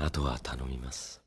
あとは頼みます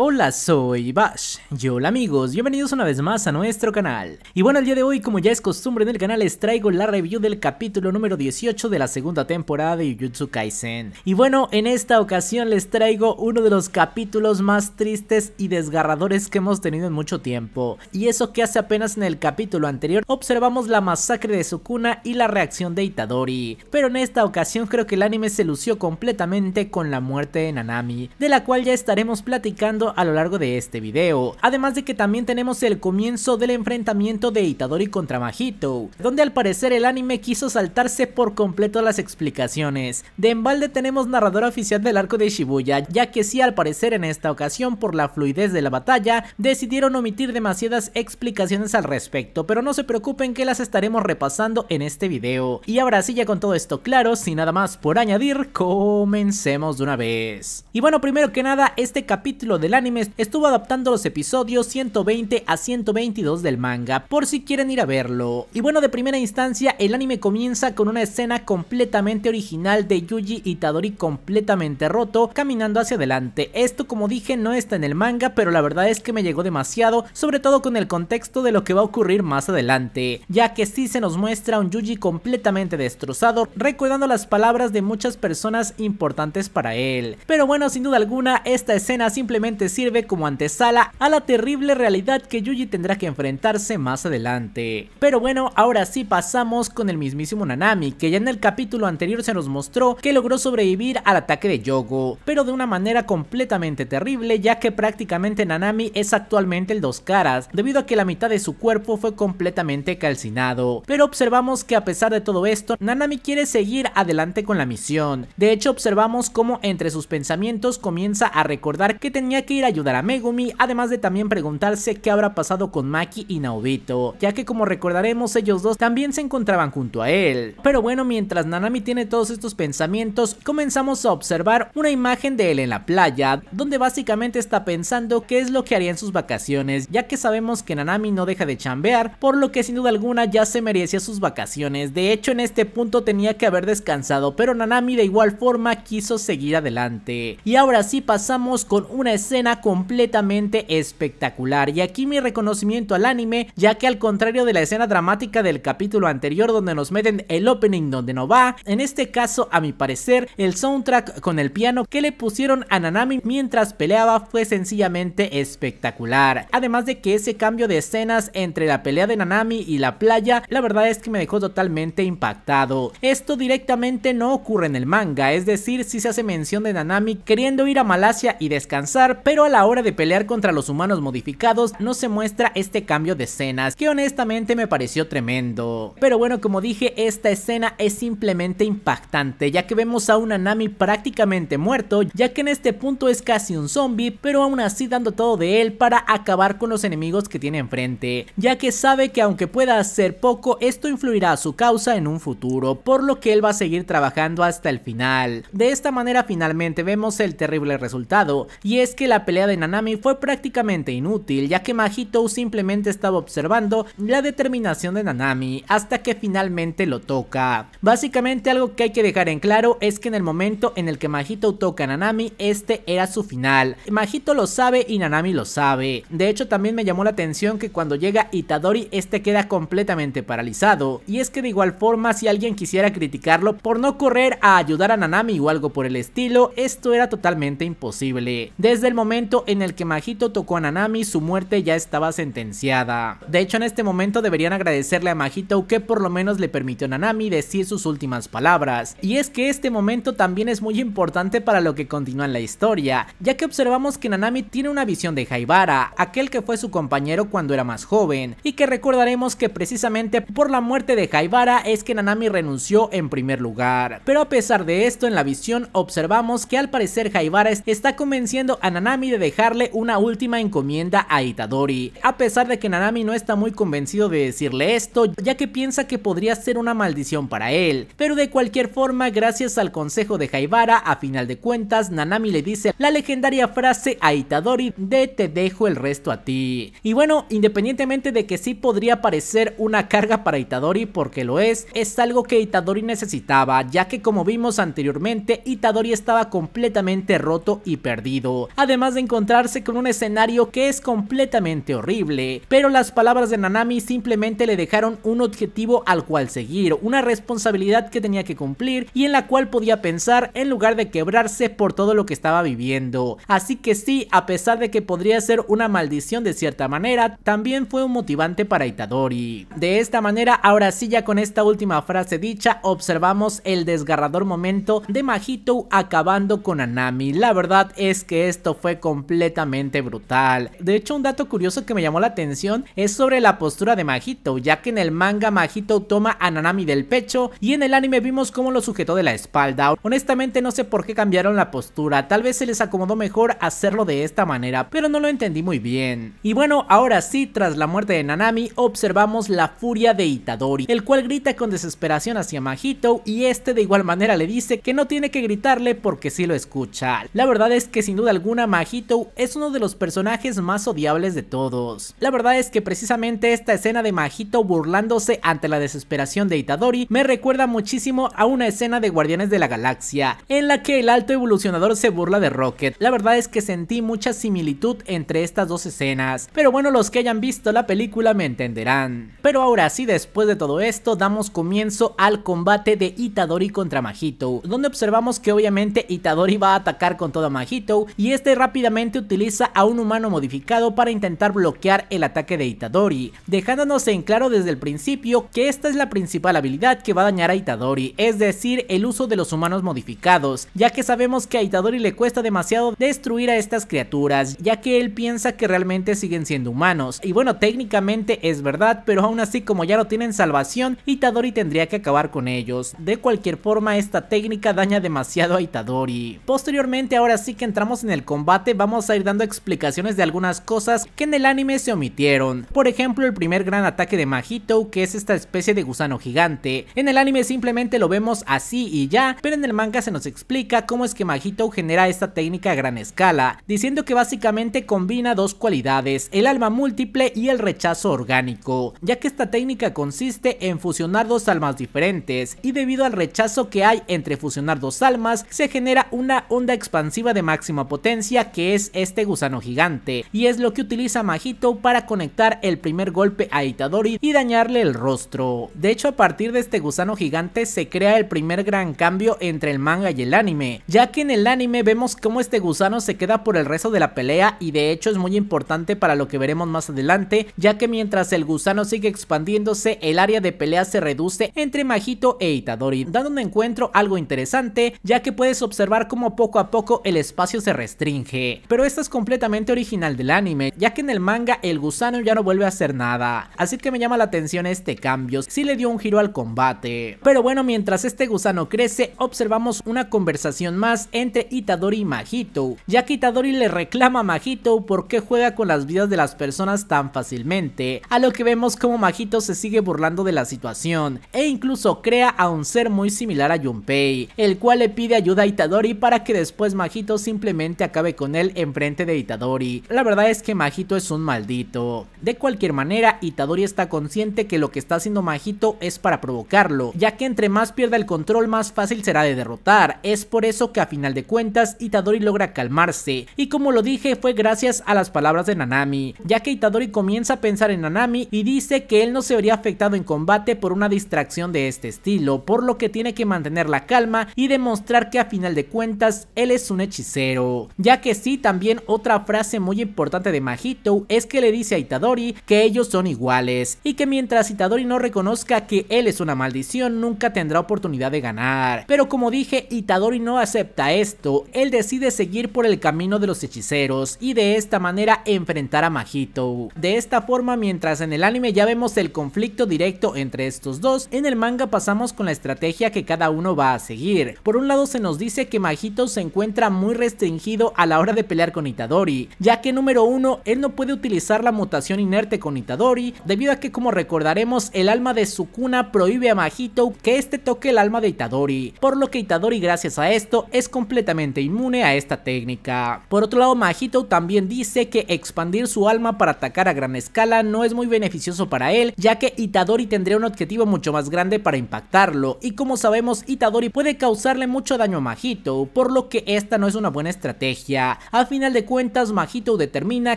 Hola, soy Bash. Y hola amigos, bienvenidos una vez más a nuestro canal. Y bueno, el día de hoy, como ya es costumbre en el canal, les traigo la review del capítulo número 18 de la segunda temporada de Jujutsu Kaisen. Y bueno, en esta ocasión les traigo uno de los capítulos más tristes y desgarradores que hemos tenido en mucho tiempo. Y eso que hace apenas en el capítulo anterior observamos la masacre de Sukuna y la reacción de Itadori. Pero en esta ocasión creo que el anime se lució completamente con la muerte de Nanami, de la cual ya estaremos platicando a lo largo de este video. Además de que también tenemos el comienzo del enfrentamiento de Itadori contra Majito, donde al parecer el anime quiso saltarse por completo las explicaciones. De embalde tenemos narrador oficial del arco de Shibuya, ya que sí al parecer en esta ocasión por la fluidez de la batalla decidieron omitir demasiadas explicaciones al respecto, pero no se preocupen que las estaremos repasando en este video. Y ahora sí ya con todo esto claro, sin nada más por añadir, comencemos de una vez. Y bueno, primero que nada, este capítulo del anime estuvo adaptando los episodios 120 a 122 del manga, por si quieren ir a verlo. Y bueno, de primera instancia, el anime comienza con una escena completamente original de Yuji Itadori completamente roto, caminando hacia adelante. Esto, como dije, no está en el manga, pero la verdad es que me llegó demasiado, sobre todo con el contexto de lo que va a ocurrir más adelante, ya que sí se nos muestra un Yuji completamente destrozado, recuerdando las palabras de muchas personas importantes para él. Pero bueno, sin duda alguna, esta escena simplemente sirve como antesala a la terrible realidad que Yuji tendrá que enfrentarse más adelante. Pero bueno, ahora sí pasamos con el mismísimo Nanami, que ya en el capítulo anterior se nos mostró que logró sobrevivir al ataque de Yogo, pero de una manera completamente terrible ya que prácticamente Nanami es actualmente el dos caras, debido a que la mitad de su cuerpo fue completamente calcinado. Pero observamos que a pesar de todo esto, Nanami quiere seguir adelante con la misión. De hecho observamos cómo entre sus pensamientos comienza a recordar que tenía que ir a ayudar a Megumi, además de también preguntarse qué habrá pasado con Maki y Naobito, ya que como recordaremos ellos dos también se encontraban junto a él. Pero bueno, mientras Nanami tiene todos estos pensamientos, comenzamos a observar una imagen de él en la playa, donde básicamente está pensando qué es lo que haría en sus vacaciones, ya que sabemos que Nanami no deja de chambear, por lo que sin duda alguna ya se merecía sus vacaciones, de hecho en este punto tenía que haber descansado, pero Nanami de igual forma quiso seguir adelante. Y ahora sí pasamos con una escena completamente espectacular y aquí mi reconocimiento al anime ya que al contrario de la escena dramática del capítulo anterior donde nos meten el opening donde no va, en este caso a mi parecer el soundtrack con el piano que le pusieron a Nanami mientras peleaba fue sencillamente espectacular, además de que ese cambio de escenas entre la pelea de Nanami y la playa la verdad es que me dejó totalmente impactado, esto directamente no ocurre en el manga, es decir si se hace mención de Nanami queriendo ir a Malasia y descansar pero a la hora de pelear contra los humanos modificados no se muestra este cambio de escenas, que honestamente me pareció tremendo. Pero bueno, como dije, esta escena es simplemente impactante, ya que vemos a un Nami prácticamente muerto, ya que en este punto es casi un zombie, pero aún así dando todo de él para acabar con los enemigos que tiene enfrente, ya que sabe que aunque pueda hacer poco, esto influirá a su causa en un futuro, por lo que él va a seguir trabajando hasta el final. De esta manera finalmente vemos el terrible resultado, y es que la pelea de Nanami fue prácticamente inútil ya que Mahito simplemente estaba observando la determinación de Nanami hasta que finalmente lo toca. Básicamente algo que hay que dejar en claro es que en el momento en el que Mahito toca a Nanami este era su final. Mahito lo sabe y Nanami lo sabe. De hecho también me llamó la atención que cuando llega Itadori este queda completamente paralizado y es que de igual forma si alguien quisiera criticarlo por no correr a ayudar a Nanami o algo por el estilo esto era totalmente imposible. Desde el momento momento en el que Majito tocó a Nanami, su muerte ya estaba sentenciada. De hecho, en este momento deberían agradecerle a Majito que por lo menos le permitió a Nanami decir sus últimas palabras. Y es que este momento también es muy importante para lo que continúa en la historia, ya que observamos que Nanami tiene una visión de Haibara, aquel que fue su compañero cuando era más joven, y que recordaremos que precisamente por la muerte de Haibara es que Nanami renunció en primer lugar. Pero a pesar de esto, en la visión observamos que al parecer Haibara está convenciendo a Nanami de dejarle una última encomienda a Itadori, a pesar de que Nanami no está muy convencido de decirle esto, ya que piensa que podría ser una maldición para él, pero de cualquier forma, gracias al consejo de Haibara, a final de cuentas, Nanami le dice la legendaria frase a Itadori de te dejo el resto a ti. Y bueno, independientemente de que sí podría parecer una carga para Itadori, porque lo es, es algo que Itadori necesitaba, ya que como vimos anteriormente, Itadori estaba completamente roto y perdido. Además de encontrarse con un escenario que es completamente horrible, pero las palabras de Nanami simplemente le dejaron un objetivo al cual seguir, una responsabilidad que tenía que cumplir y en la cual podía pensar en lugar de quebrarse por todo lo que estaba viviendo. Así que sí, a pesar de que podría ser una maldición de cierta manera, también fue un motivante para Itadori. De esta manera, ahora sí ya con esta última frase dicha, observamos el desgarrador momento de Mahito acabando con Nanami La verdad es que esto fue completamente brutal. De hecho, un dato curioso que me llamó la atención es sobre la postura de Majito, ya que en el manga Majito toma a Nanami del pecho y en el anime vimos cómo lo sujetó de la espalda. Honestamente no sé por qué cambiaron la postura, tal vez se les acomodó mejor hacerlo de esta manera, pero no lo entendí muy bien. Y bueno, ahora sí, tras la muerte de Nanami, observamos la furia de Itadori, el cual grita con desesperación hacia Majito y este de igual manera le dice que no tiene que gritarle porque si lo escucha. La verdad es que sin duda alguna Mahito es uno de los personajes más odiables de todos. La verdad es que precisamente esta escena de Mahito burlándose ante la desesperación de Itadori me recuerda muchísimo a una escena de Guardianes de la Galaxia, en la que el alto evolucionador se burla de Rocket. La verdad es que sentí mucha similitud entre estas dos escenas, pero bueno los que hayan visto la película me entenderán. Pero ahora sí, después de todo esto, damos comienzo al combate de Itadori contra Mahito, donde observamos que obviamente Itadori va a atacar con toda Mahito y este rápidamente utiliza a un humano modificado para intentar bloquear el ataque de Itadori, dejándonos en claro desde el principio que esta es la principal habilidad que va a dañar a Itadori, es decir, el uso de los humanos modificados, ya que sabemos que a Itadori le cuesta demasiado destruir a estas criaturas, ya que él piensa que realmente siguen siendo humanos, y bueno, técnicamente es verdad, pero aún así como ya no tienen salvación, Itadori tendría que acabar con ellos. De cualquier forma, esta técnica daña demasiado a Itadori. Posteriormente, ahora sí que entramos en el combate vamos a ir dando explicaciones de algunas cosas que en el anime se omitieron. Por ejemplo, el primer gran ataque de Mahito, que es esta especie de gusano gigante. En el anime simplemente lo vemos así y ya, pero en el manga se nos explica cómo es que Mahito genera esta técnica a gran escala, diciendo que básicamente combina dos cualidades, el alma múltiple y el rechazo orgánico, ya que esta técnica consiste en fusionar dos almas diferentes, y debido al rechazo que hay entre fusionar dos almas, se genera una onda expansiva de máxima potencia que es este gusano gigante, y es lo que utiliza Majito para conectar el primer golpe a Itadori y dañarle el rostro. De hecho, a partir de este gusano gigante se crea el primer gran cambio entre el manga y el anime, ya que en el anime vemos cómo este gusano se queda por el resto de la pelea y de hecho es muy importante para lo que veremos más adelante, ya que mientras el gusano sigue expandiéndose, el área de pelea se reduce entre Majito e Itadori, dando un encuentro algo interesante, ya que puedes observar cómo poco a poco el espacio se restringe pero esta es completamente original del anime, ya que en el manga el gusano ya no vuelve a hacer nada, así que me llama la atención este cambio, si le dio un giro al combate. Pero bueno, mientras este gusano crece, observamos una conversación más entre Itadori y Majito. ya que Itadori le reclama a Majito por qué juega con las vidas de las personas tan fácilmente, a lo que vemos como Majito se sigue burlando de la situación, e incluso crea a un ser muy similar a Junpei, el cual le pide ayuda a Itadori para que después Majito simplemente acabe con él enfrente de Itadori. La verdad es que Majito es un maldito. De cualquier manera, Itadori está consciente que lo que está haciendo Majito es para provocarlo, ya que entre más pierda el control más fácil será de derrotar. Es por eso que a final de cuentas Itadori logra calmarse, y como lo dije fue gracias a las palabras de Nanami, ya que Itadori comienza a pensar en Nanami y dice que él no se vería afectado en combate por una distracción de este estilo, por lo que tiene que mantener la calma y demostrar que a final de cuentas él es un hechicero, ya que sí, también otra frase muy importante de Majito es que le dice a Itadori que ellos son iguales y que mientras Itadori no reconozca que él es una maldición, nunca tendrá oportunidad de ganar. Pero como dije, Itadori no acepta esto, él decide seguir por el camino de los hechiceros y de esta manera enfrentar a Majito De esta forma, mientras en el anime ya vemos el conflicto directo entre estos dos, en el manga pasamos con la estrategia que cada uno va a seguir. Por un lado se nos dice que Majito se encuentra muy restringido a la hora de pelear con Itadori, ya que número uno, él no puede utilizar la mutación inerte con Itadori, debido a que como recordaremos, el alma de Sukuna prohíbe a Mahito que este toque el alma de Itadori, por lo que Itadori gracias a esto es completamente inmune a esta técnica. Por otro lado, Mahito también dice que expandir su alma para atacar a gran escala no es muy beneficioso para él, ya que Itadori tendría un objetivo mucho más grande para impactarlo, y como sabemos Itadori puede causarle mucho daño a Mahito, por lo que esta no es una buena estrategia. Al final de cuentas, Majito determina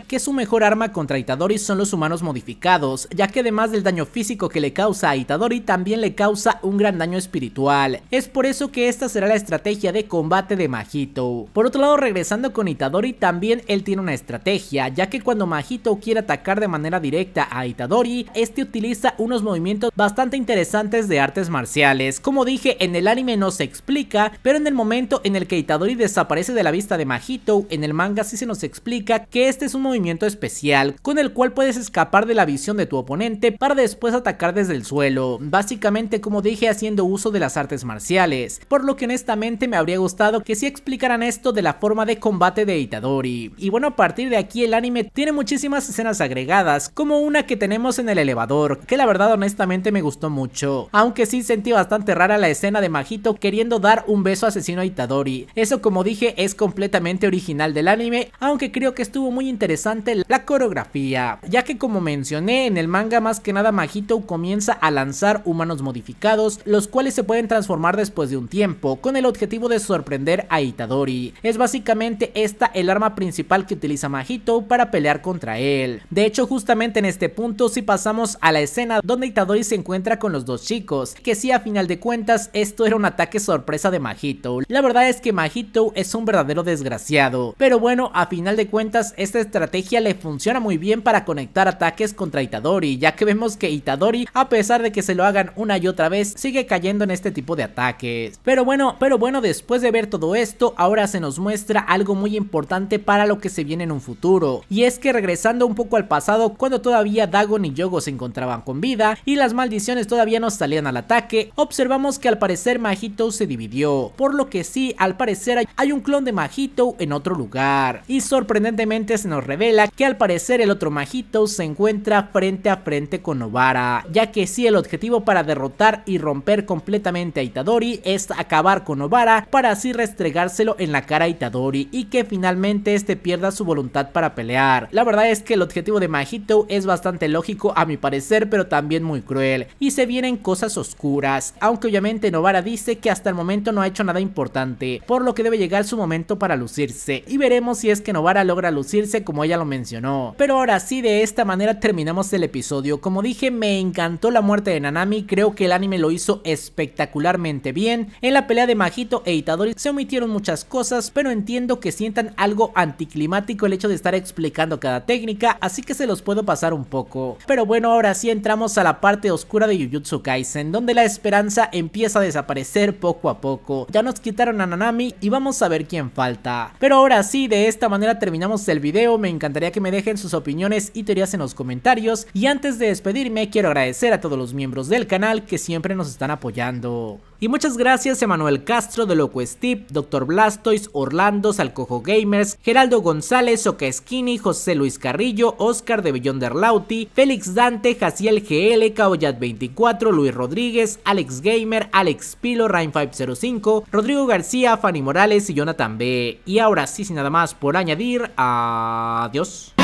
que su mejor arma contra Itadori son los humanos modificados, ya que además del daño físico que le causa a Itadori, también le causa un gran daño espiritual. Es por eso que esta será la estrategia de combate de Majito. Por otro lado, regresando con Itadori, también él tiene una estrategia, ya que cuando Majito quiere atacar de manera directa a Itadori, este utiliza unos movimientos bastante interesantes de artes marciales. Como dije, en el anime no se explica, pero en el momento en el que Itadori desaparece de la vista de Majito en el manga sí se nos explica que este es un movimiento especial, con el cual puedes escapar de la visión de tu oponente para después atacar desde el suelo, básicamente como dije haciendo uso de las artes marciales, por lo que honestamente me habría gustado que sí explicaran esto de la forma de combate de Itadori. Y bueno, a partir de aquí el anime tiene muchísimas escenas agregadas, como una que tenemos en el elevador, que la verdad honestamente me gustó mucho, aunque sí sentí bastante rara la escena de Majito queriendo dar un beso asesino a Itadori, eso como dije es completamente original final del anime, aunque creo que estuvo muy interesante la coreografía, ya que como mencioné en el manga más que nada Majito comienza a lanzar humanos modificados, los cuales se pueden transformar después de un tiempo, con el objetivo de sorprender a Itadori. Es básicamente esta el arma principal que utiliza Majito para pelear contra él. De hecho, justamente en este punto si pasamos a la escena donde Itadori se encuentra con los dos chicos, que si a final de cuentas esto era un ataque sorpresa de Majito. La verdad es que Majito es un verdadero desgraciado, pero bueno, a final de cuentas, esta estrategia le funciona muy bien para conectar ataques contra Itadori, ya que vemos que Itadori, a pesar de que se lo hagan una y otra vez, sigue cayendo en este tipo de ataques. Pero bueno, pero bueno, después de ver todo esto, ahora se nos muestra algo muy importante para lo que se viene en un futuro, y es que regresando un poco al pasado, cuando todavía Dagon y Yogo se encontraban con vida, y las maldiciones todavía no salían al ataque, observamos que al parecer Majito se dividió, por lo que sí, al parecer hay un clon de Majito en otro lugar. Y sorprendentemente se nos revela que al parecer el otro majito se encuentra frente a frente con Novara ya que si el objetivo para derrotar y romper completamente a Itadori es acabar con Novara para así restregárselo en la cara a Itadori y que finalmente este pierda su voluntad para pelear. La verdad es que el objetivo de Majito es bastante lógico a mi parecer pero también muy cruel y se vienen cosas oscuras, aunque obviamente Novara dice que hasta el momento no ha hecho nada importante, por lo que debe llegar su momento para lucirse y veremos si es que Novara logra lucirse como ella lo mencionó. Pero ahora sí, de esta manera terminamos el episodio. Como dije, me encantó la muerte de Nanami, creo que el anime lo hizo espectacularmente bien. En la pelea de Majito e Itadori se omitieron muchas cosas, pero entiendo que sientan algo anticlimático el hecho de estar explicando cada técnica, así que se los puedo pasar un poco. Pero bueno, ahora sí entramos a la parte oscura de Jujutsu Kaisen, donde la esperanza empieza a desaparecer poco a poco. Ya nos quitaron a Nanami y vamos a ver quién falta. Pero ahora así de esta manera terminamos el video, me encantaría que me dejen sus opiniones y teorías en los comentarios y antes de despedirme quiero agradecer a todos los miembros del canal que siempre nos están apoyando. Y muchas gracias a Manuel Castro de Loco Steve, Dr. Blastoise, Orlando, Salcojo Gamers, Geraldo González, Oca Skinny, José Luis Carrillo, Oscar de Beyonder Lauti, Félix Dante, Jaciel GL, Caollat24, Luis Rodríguez, Alex Gamer, Alex Pilo, Rain505, Rodrigo García, Fanny Morales y Jonathan B. Y ahora sí, sin nada más por añadir, adiós.